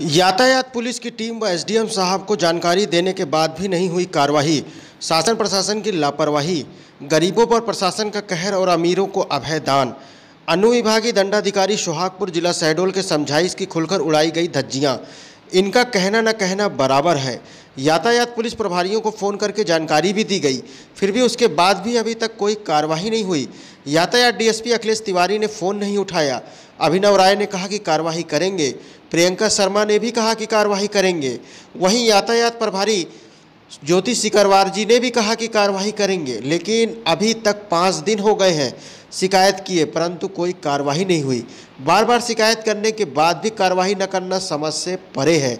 यातायात पुलिस की टीम व एसडीएम साहब को जानकारी देने के बाद भी नहीं हुई कार्रवाई शासन प्रशासन की लापरवाही गरीबों पर प्रशासन का कहर और अमीरों को अभय दान अनुविभागीय दंडाधिकारी सुहागपुर जिला शहडोल के समझाइश की खुलकर उड़ाई गई धज्जियां इनका कहना न कहना बराबर है यातायात पुलिस प्रभारियों को फ़ोन करके जानकारी भी दी गई फिर भी उसके बाद भी अभी तक कोई कार्रवाई नहीं हुई यातायात डीएसपी अखिलेश तिवारी ने फोन नहीं उठाया अभिनव राय ने कहा कि कार्यवाही करेंगे प्रियंका शर्मा ने भी कहा कि कार्यवाही करेंगे वहीं यातायात प्रभारी ज्योति सिकरवार जी ने भी कहा कि कार्यवाही करेंगे लेकिन अभी तक पाँच दिन हो गए हैं शिकायत किए परंतु कोई कार्यवाही नहीं हुई बार बार शिकायत करने के बाद भी कार्यवाही न करना समझ से परे है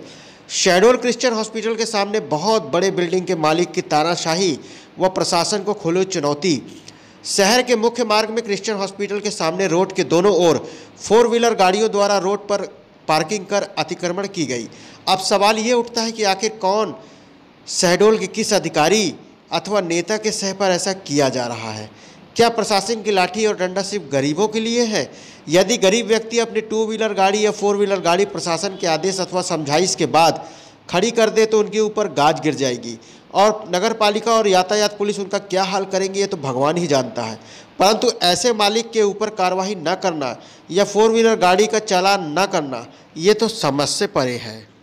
शेडोल क्रिश्चियन हॉस्पिटल के सामने बहुत बड़े बिल्डिंग के मालिक की तानाशाही व प्रशासन को खोले चुनौती शहर के मुख्य मार्ग में क्रिश्चियन हॉस्पिटल के सामने रोड के दोनों ओर फोर व्हीलर गाड़ियों द्वारा रोड पर पार्किंग कर अतिक्रमण की गई अब सवाल ये उठता है कि आखिर कौन शहडोल के किस अधिकारी अथवा नेता के सह पर ऐसा किया जा रहा है क्या प्रशासन की लाठी और डंडा सिर्फ गरीबों के लिए है यदि गरीब व्यक्ति अपनी टू व्हीलर गाड़ी या फोर व्हीलर गाड़ी प्रशासन के आदेश अथवा समझाइश के बाद खड़ी कर दे तो उनके ऊपर गाज गिर जाएगी और नगर पालिका और यातायात पुलिस उनका क्या हाल करेंगे ये तो भगवान ही जानता है परंतु ऐसे मालिक के ऊपर कार्रवाई न करना या फोर व्हीलर गाड़ी का चालान न करना ये तो समझ से परे है